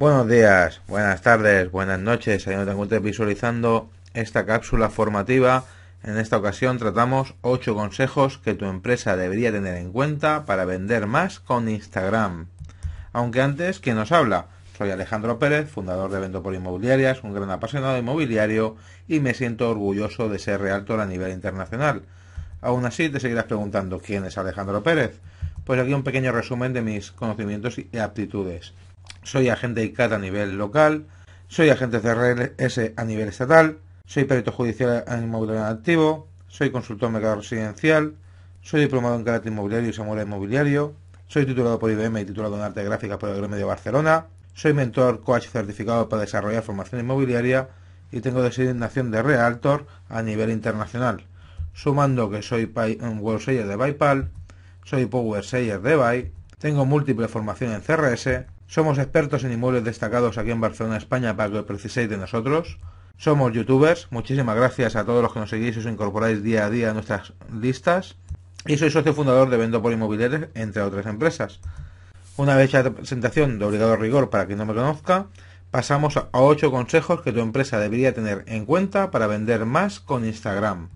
Buenos días, buenas tardes, buenas noches. Ahí no te encuentres visualizando esta cápsula formativa. En esta ocasión tratamos 8 consejos que tu empresa debería tener en cuenta para vender más con Instagram. Aunque antes, ¿quién nos habla? Soy Alejandro Pérez, fundador de por Inmobiliarias, un gran apasionado inmobiliario y me siento orgulloso de ser realto a nivel internacional. Aún así, te seguirás preguntando quién es Alejandro Pérez. Pues aquí un pequeño resumen de mis conocimientos y aptitudes soy agente ICAT a nivel local, soy agente CRS a nivel estatal, soy perito judicial en inmobiliario activo, soy consultor mercado residencial, soy diplomado en carácter inmobiliario y samuel inmobiliario, soy titulado por IBM y titulado en arte gráfica por el Gremio de Barcelona, soy mentor coach certificado para desarrollar formación inmobiliaria y tengo designación de realtor a nivel internacional, sumando que soy World Seller de Paypal, soy Power Seller de Bay, tengo múltiples formaciones en CRS, somos expertos en inmuebles destacados aquí en Barcelona, España, para que preciséis de nosotros. Somos youtubers, muchísimas gracias a todos los que nos seguís y os incorporáis día a día a nuestras listas. Y soy socio fundador de Vendo por Inmobiliarios, entre otras empresas. Una vez hecha la presentación de obligado rigor para quien no me conozca, pasamos a 8 consejos que tu empresa debería tener en cuenta para vender más con Instagram.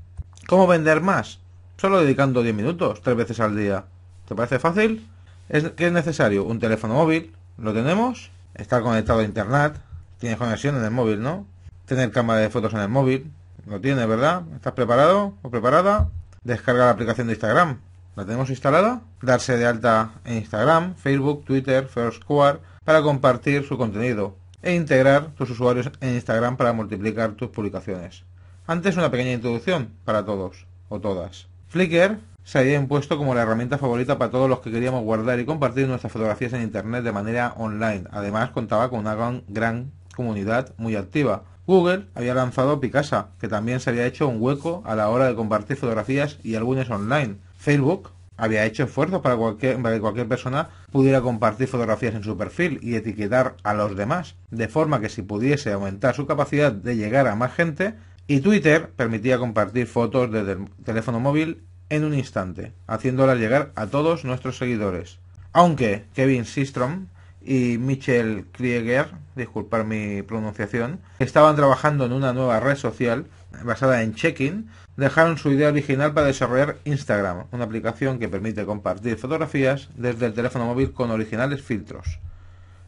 ¿Cómo vender más? Solo dedicando 10 minutos, 3 veces al día. ¿Te parece fácil? ¿Qué es necesario un teléfono móvil, ¿Lo tenemos? Está conectado a internet. Tienes conexión en el móvil, ¿no? Tener cámara de fotos en el móvil. Lo tienes, ¿verdad? ¿Estás preparado o preparada? Descarga la aplicación de Instagram. ¿La tenemos instalada? Darse de alta en Instagram, Facebook, Twitter, square para compartir su contenido e integrar tus usuarios en Instagram para multiplicar tus publicaciones. Antes una pequeña introducción para todos o todas. Flickr se había impuesto como la herramienta favorita para todos los que queríamos guardar y compartir nuestras fotografías en Internet de manera online. Además, contaba con una gran, comunidad muy activa. Google había lanzado Picasa, que también se había hecho un hueco a la hora de compartir fotografías y álbumes online. Facebook había hecho esfuerzos para, para que cualquier persona pudiera compartir fotografías en su perfil y etiquetar a los demás, de forma que si pudiese aumentar su capacidad de llegar a más gente, y Twitter permitía compartir fotos desde el teléfono móvil en un instante, haciéndola llegar a todos nuestros seguidores. Aunque Kevin Systrom y Michel Krieger, disculpar mi pronunciación, estaban trabajando en una nueva red social basada en check-in, dejaron su idea original para desarrollar Instagram, una aplicación que permite compartir fotografías desde el teléfono móvil con originales filtros.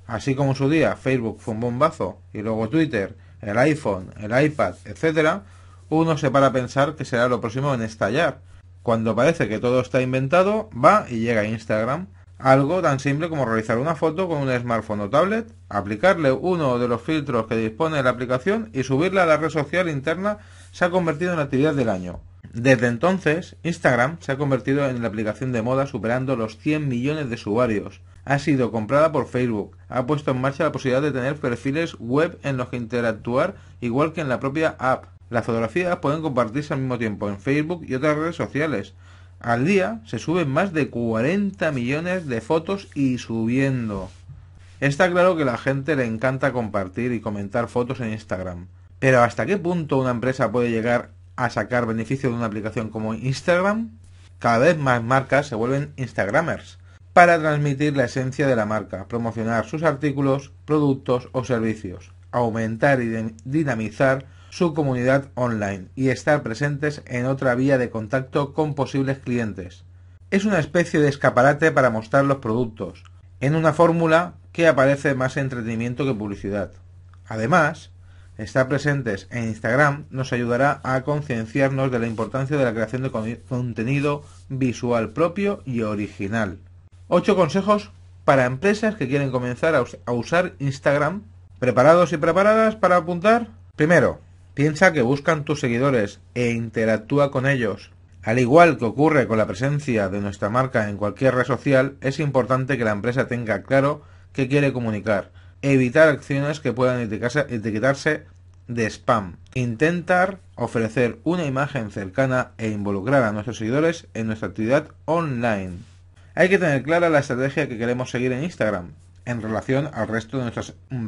Así como su día Facebook fue un bombazo y luego Twitter, el iPhone, el iPad, etc., uno se para a pensar que será lo próximo en estallar, cuando parece que todo está inventado, va y llega a Instagram. Algo tan simple como realizar una foto con un smartphone o tablet, aplicarle uno de los filtros que dispone la aplicación y subirla a la red social interna se ha convertido en la actividad del año. Desde entonces, Instagram se ha convertido en la aplicación de moda superando los 100 millones de usuarios. Ha sido comprada por Facebook. Ha puesto en marcha la posibilidad de tener perfiles web en los que interactuar igual que en la propia app las fotografías pueden compartirse al mismo tiempo en Facebook y otras redes sociales. Al día se suben más de 40 millones de fotos y subiendo. Está claro que a la gente le encanta compartir y comentar fotos en Instagram. Pero ¿hasta qué punto una empresa puede llegar a sacar beneficio de una aplicación como Instagram? Cada vez más marcas se vuelven Instagramers para transmitir la esencia de la marca, promocionar sus artículos, productos o servicios, aumentar y dinamizar su comunidad online y estar presentes en otra vía de contacto con posibles clientes. Es una especie de escaparate para mostrar los productos, en una fórmula que aparece más entretenimiento que publicidad. Además, estar presentes en Instagram nos ayudará a concienciarnos de la importancia de la creación de contenido visual propio y original. ocho consejos para empresas que quieren comenzar a usar Instagram. ¿Preparados y preparadas para apuntar? Primero, Piensa que buscan tus seguidores e interactúa con ellos. Al igual que ocurre con la presencia de nuestra marca en cualquier red social, es importante que la empresa tenga claro qué quiere comunicar. Evitar acciones que puedan etiquetarse de spam. Intentar ofrecer una imagen cercana e involucrar a nuestros seguidores en nuestra actividad online. Hay que tener clara la estrategia que queremos seguir en Instagram en relación al resto de nuestra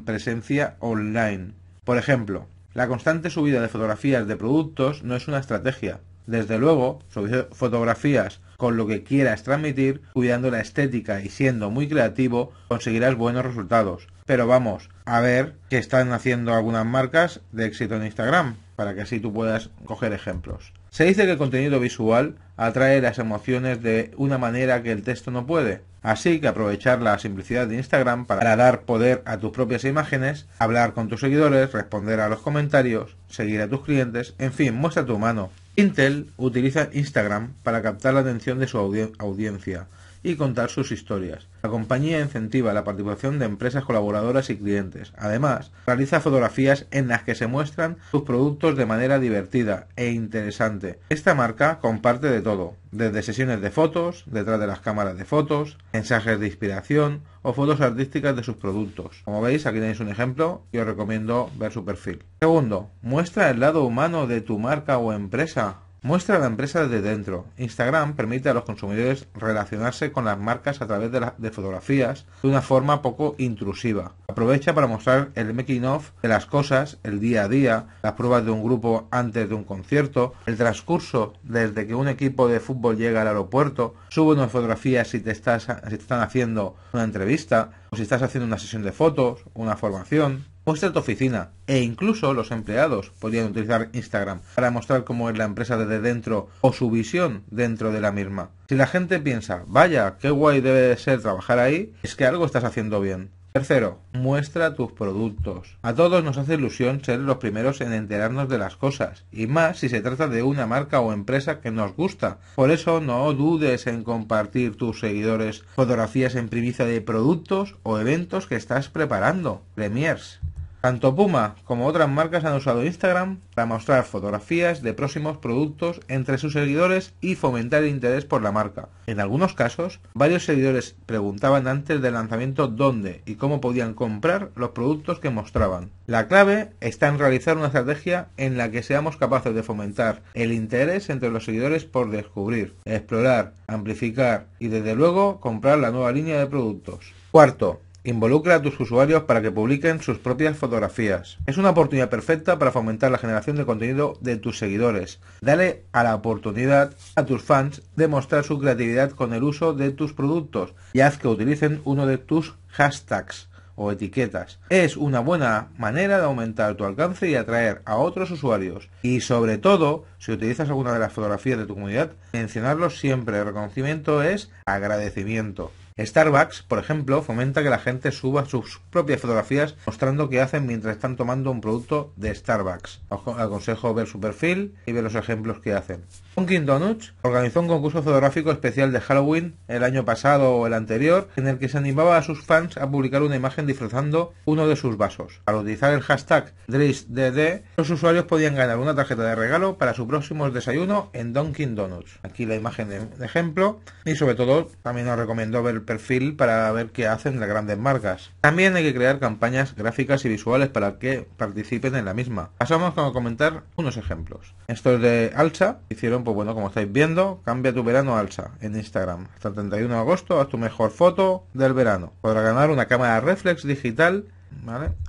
presencia online. Por ejemplo, la constante subida de fotografías de productos no es una estrategia. Desde luego, sobre fotografías con lo que quieras transmitir, cuidando la estética y siendo muy creativo, conseguirás buenos resultados. Pero vamos, a ver qué están haciendo algunas marcas de éxito en Instagram, para que así tú puedas coger ejemplos. Se dice que el contenido visual atrae las emociones de una manera que el texto no puede. Así que aprovechar la simplicidad de Instagram para dar poder a tus propias imágenes, hablar con tus seguidores, responder a los comentarios, seguir a tus clientes, en fin, muestra tu mano. Intel utiliza Instagram para captar la atención de su audiencia y contar sus historias. La compañía incentiva la participación de empresas colaboradoras y clientes. Además, realiza fotografías en las que se muestran sus productos de manera divertida e interesante. Esta marca comparte de todo, desde sesiones de fotos, detrás de las cámaras de fotos, mensajes de inspiración o fotos artísticas de sus productos. Como veis, aquí tenéis un ejemplo y os recomiendo ver su perfil. Segundo, muestra el lado humano de tu marca o empresa Muestra a la empresa desde dentro. Instagram permite a los consumidores relacionarse con las marcas a través de, fotografías de una forma poco intrusiva. Aprovecha para mostrar el making of de las cosas, el día a día, las pruebas de un grupo antes de un concierto, el transcurso desde que un equipo de fútbol llega al aeropuerto, sube una fotografías si te, si te están haciendo una entrevista o si estás haciendo una sesión de fotos, una formación. Muestra tu oficina e incluso los empleados podrían utilizar Instagram para mostrar cómo es la empresa desde dentro o su visión dentro de la misma. Si la gente piensa, vaya, qué guay debe de ser trabajar ahí, es que algo estás haciendo bien. Tercero, muestra tus productos. A todos nos hace ilusión ser los primeros en enterarnos de las cosas, y más si se trata de una marca o empresa que nos gusta. Por eso no dudes en compartir tus seguidores fotografías en primicia de productos o eventos que estás preparando. Premiers, tanto Puma como otras marcas han usado Instagram para mostrar fotografías de próximos productos entre sus seguidores y fomentar el interés por la marca. En algunos casos, varios seguidores preguntaban antes del lanzamiento dónde y cómo podían comprar los productos que mostraban. La clave está en realizar una estrategia en la que seamos capaces de fomentar el interés entre los seguidores por descubrir, explorar, amplificar y desde luego comprar la nueva línea de productos. Cuarto, Involucra a tus usuarios para que publiquen sus propias fotografías. Es una oportunidad perfecta para fomentar la generación de contenido de tus seguidores. Dale a la oportunidad a tus fans de mostrar su creatividad con el uso de tus productos y haz que utilicen uno de tus hashtags o etiquetas. Es una buena manera de aumentar tu alcance y atraer a otros usuarios. Y sobre todo, si utilizas alguna de las fotografías de tu comunidad, mencionarlo siempre. El reconocimiento es agradecimiento. Starbucks, por ejemplo, fomenta que la gente suba sus propias fotografías mostrando qué hacen mientras están tomando un producto de Starbucks. Os aconsejo ver su perfil y ver los ejemplos que hacen. Dunkin Donuts organizó un concurso fotográfico especial de Halloween el año pasado o el anterior en el que se animaba a sus fans a publicar una imagen disfrazando uno de sus vasos. Al utilizar el hashtag DrissDD, los usuarios podían ganar una tarjeta de regalo para su próximo desayuno en Dunkin Donuts. Aquí la imagen de ejemplo y sobre todo también os recomiendo ver perfil para ver qué hacen las grandes marcas. También hay que crear campañas gráficas y visuales para que participen en la misma. Pasamos a comentar unos ejemplos. Esto de Alsa, hicieron, pues bueno, como estáis viendo, cambia tu verano a Alsa en Instagram. Hasta el 31 de agosto haz tu mejor foto del verano. Podrá ganar una cámara reflex digital,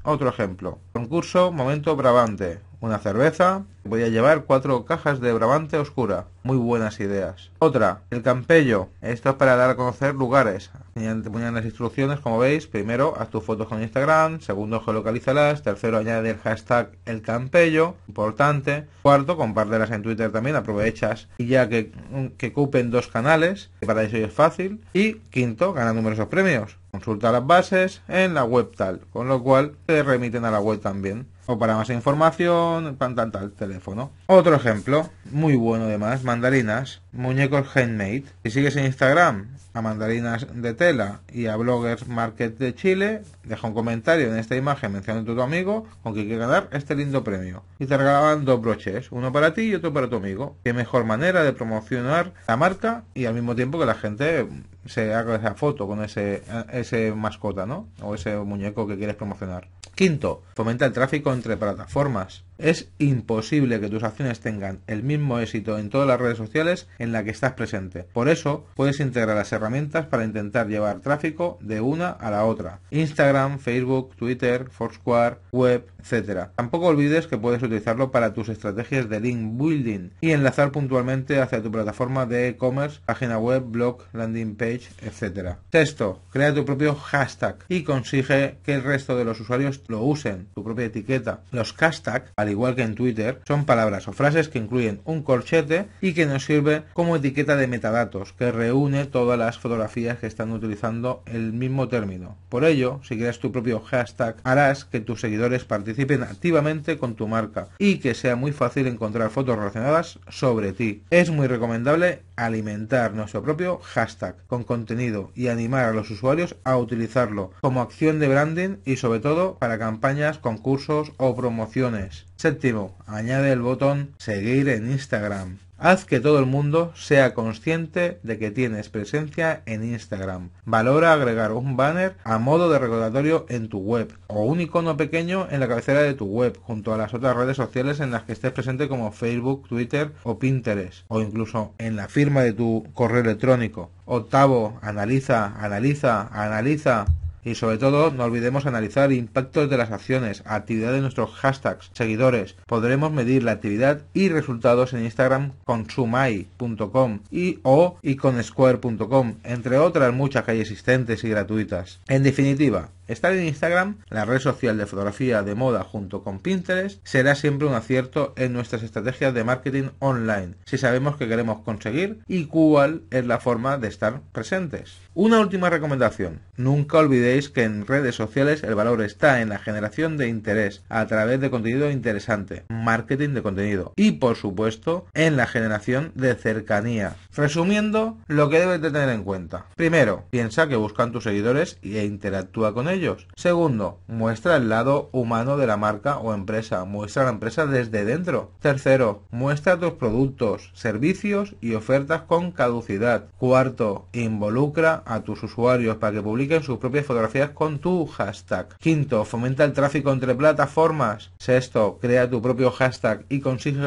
Otro ejemplo. Concurso Momento bravante. Una cerveza, Voy a llevar cuatro cajas de Brabante Oscura. Muy buenas ideas. Otra, el Campello. Esto es para dar a conocer lugares. Te ponían las instrucciones, como veis. Primero, haz tus fotos con Instagram. Segundo, geolocalízalas. Tercero, añade el hashtag el Campello. Importante. Cuarto, compártelas en Twitter también. Aprovechas y ya mm, que, ocupen dos canales. Que para eso es fácil. Y quinto, gana numerosos premios. Consulta las bases en la web tal. Con lo cual, te remiten a la web también. O para más información, tal, tal teléfono. Otro ejemplo, muy bueno además, mandarinas, muñecos handmade. Si sigues en Instagram a mandarinas de tela y a bloggers market de Chile, deja un comentario en esta imagen mencionando a tu amigo con que quiere ganar este lindo premio. Y te regalan dos broches, uno para ti y otro para tu amigo. Qué mejor manera de promocionar la marca y al mismo tiempo que la gente se haga esa foto con ese, ese mascota, ¿no? O ese muñeco que quieres promocionar. Quinto, fomenta el tráfico entre plataformas. Es imposible que tus acciones tengan el mismo éxito en todas las redes sociales en la que estás presente. Por eso puedes integrar las herramientas para intentar llevar tráfico de una a la otra. Instagram, Facebook, Twitter, Foursquare, web, etc. Tampoco olvides que puedes utilizarlo para tus estrategias de link building y enlazar puntualmente hacia tu plataforma de e-commerce, página web, blog, landing page, etc. Sexto, crea tu propio hashtag y consigue que el resto de los usuarios lo usen, tu propia etiqueta. Los hashtags, al al igual que en Twitter, son palabras o frases que incluyen un corchete y que nos sirve como etiqueta de metadatos, que reúne todas las fotografías que están utilizando el mismo término. Por ello, si creas tu propio hashtag, harás que tus seguidores participen activamente con tu marca y que sea muy fácil encontrar fotos relacionadas sobre ti. Es muy recomendable alimentar nuestro propio hashtag con contenido y animar a los usuarios a utilizarlo como acción de branding y sobre todo para campañas, concursos o promociones. Séptimo, añade el botón Seguir en Instagram. Haz que todo el mundo sea consciente de que tienes presencia en Instagram. Valora agregar un banner a modo de recordatorio en tu web o un icono pequeño en la cabecera de tu web junto a las otras redes sociales en las que estés presente como Facebook, Twitter o Pinterest o incluso en la firma de tu correo electrónico. Octavo, analiza, analiza, analiza. Y sobre todo, no olvidemos analizar impactos de las acciones, actividad de nuestros hashtags, seguidores. Podremos medir la actividad y resultados en Instagram con sumai.com y o y con square.com, entre otras muchas que hay existentes y gratuitas. En definitiva, Estar en Instagram, la red social de fotografía de moda junto con Pinterest, será siempre un acierto en nuestras estrategias de marketing online, si sabemos qué queremos conseguir y cuál es la forma de estar presentes. Una última recomendación. Nunca olvidéis que en redes sociales el valor está en la generación de interés a través de contenido interesante, marketing de contenido y por supuesto en la generación de cercanía. Resumiendo, lo que debes de tener en cuenta. Primero, piensa que buscan tus seguidores e interactúa con ellos Segundo, muestra el lado humano de la marca o empresa, muestra la empresa desde dentro. Tercero, muestra tus productos, servicios y ofertas con caducidad. Cuarto, involucra a tus usuarios para que publiquen sus propias fotografías con tu hashtag. Quinto, fomenta el tráfico entre plataformas. Sexto, crea tu propio hashtag y consigue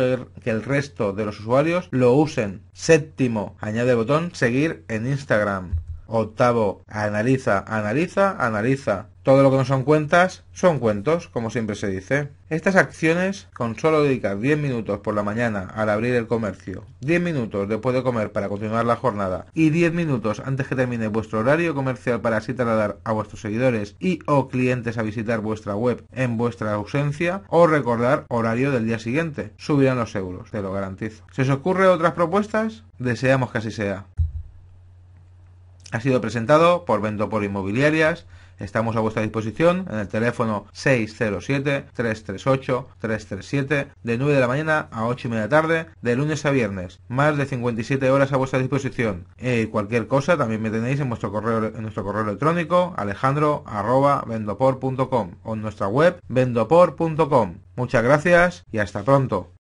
que el resto de los usuarios lo usen. Séptimo, añade botón seguir en Instagram. Octavo, analiza, analiza, analiza. Todo lo que no son cuentas son cuentos, como siempre se dice. Estas acciones, con solo dedicar 10 minutos por la mañana al abrir el comercio, 10 minutos después de comer para continuar la jornada y 10 minutos antes que termine vuestro horario comercial para así trasladar a vuestros seguidores y o clientes a visitar vuestra web en vuestra ausencia o recordar horario del día siguiente, subirán los euros, te lo garantizo. ¿Se os ocurre otras propuestas? Deseamos que así sea. Ha sido presentado por Vendopor Inmobiliarias. Estamos a vuestra disposición en el teléfono 607-338-337 de 9 de la mañana a 8 y media tarde, de lunes a viernes. Más de 57 horas a vuestra disposición. Eh, cualquier cosa también me tenéis en, vuestro correo, en nuestro correo electrónico alejandro.vendopor.com o en nuestra web vendopor.com. Muchas gracias y hasta pronto.